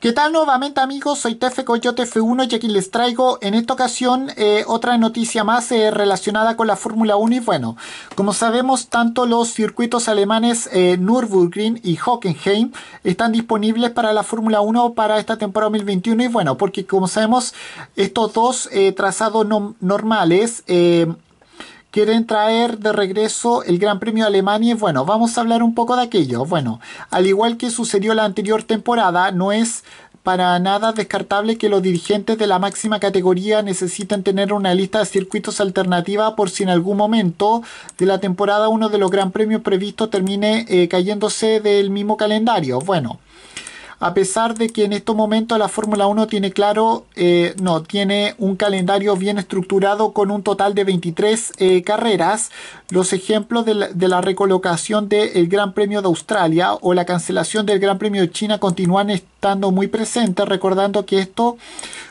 ¿Qué tal nuevamente amigos? Soy Tefe Coyote F1 y aquí les traigo en esta ocasión eh, otra noticia más eh, relacionada con la Fórmula 1 y bueno, como sabemos tanto los circuitos alemanes eh, Nürburgring y Hockenheim están disponibles para la Fórmula 1 para esta temporada 2021 y bueno, porque como sabemos estos dos trazados normales quieren traer de regreso el Gran Premio de Alemania bueno, vamos a hablar un poco de aquello. Bueno, al igual que sucedió la anterior temporada, no es para nada descartable que los dirigentes de la máxima categoría necesiten tener una lista de circuitos alternativa por si en algún momento de la temporada uno de los gran premios previstos termine eh, cayéndose del mismo calendario. Bueno, a pesar de que en estos momentos la Fórmula 1 tiene claro, eh, no, tiene un calendario bien estructurado con un total de 23 eh, carreras. Los ejemplos de la, recolocación del Gran Premio de Australia o la cancelación del Gran Premio de China continúan estando muy presentes, recordando que esto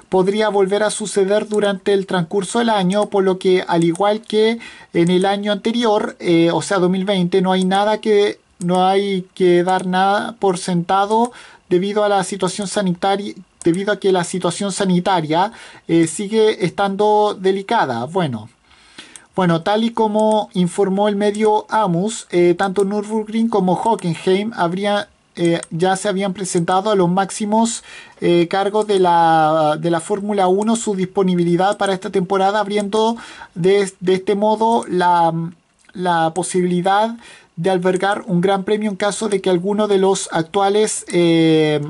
podría volver a suceder durante el transcurso del año, por lo que al igual que en el año anterior, eh, o sea 2020, no hay nada que no hay que dar nada por sentado debido a la situación sanitaria debido a que la situación sanitaria eh, sigue estando delicada. Bueno, bueno, tal y como informó el medio AMUS, eh, tanto Nürburgring como Hockenheim eh, ya se habían presentado a los máximos cargos de la, Fórmula 1 su disponibilidad para esta temporada, abriendo de, este modo la, la posibilidad de albergar un gran premio en caso de que alguno de los actuales eh,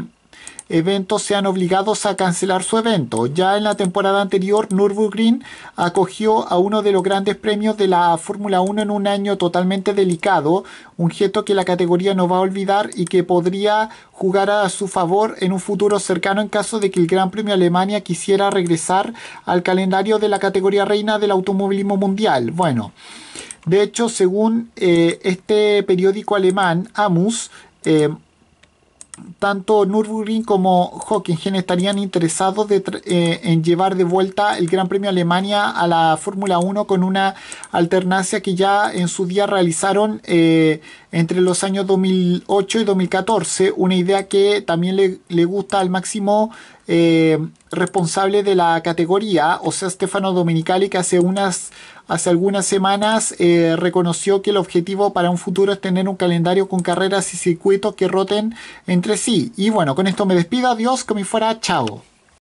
eventos sean obligados a cancelar su evento. Ya en la temporada anterior, Nürburgring acogió a uno de los grandes premios de la Fórmula 1 en un año totalmente delicado, un gesto que la categoría no va a olvidar y que podría jugar a su favor en un futuro cercano en caso de que el Gran Premio Alemania quisiera regresar al calendario de la categoría reina del automovilismo mundial. Bueno. De hecho, según eh, este periódico alemán, Amus, eh, tanto Nürburgring como Hockenheim estarían interesados eh, en llevar de vuelta el Gran Premio Alemania a la Fórmula 1 con una alternancia que ya en su día realizaron entre los años 2008 y 2014, una idea que también le, gusta al máximo responsable de la categoría, o sea, Stefano Domenicali, que hace unas hace algunas semanas eh, reconoció que el objetivo para un futuro es tener un calendario con carreras y circuitos que roten entre sí. Y bueno, con esto me despido, adiós, que me fuera, chao.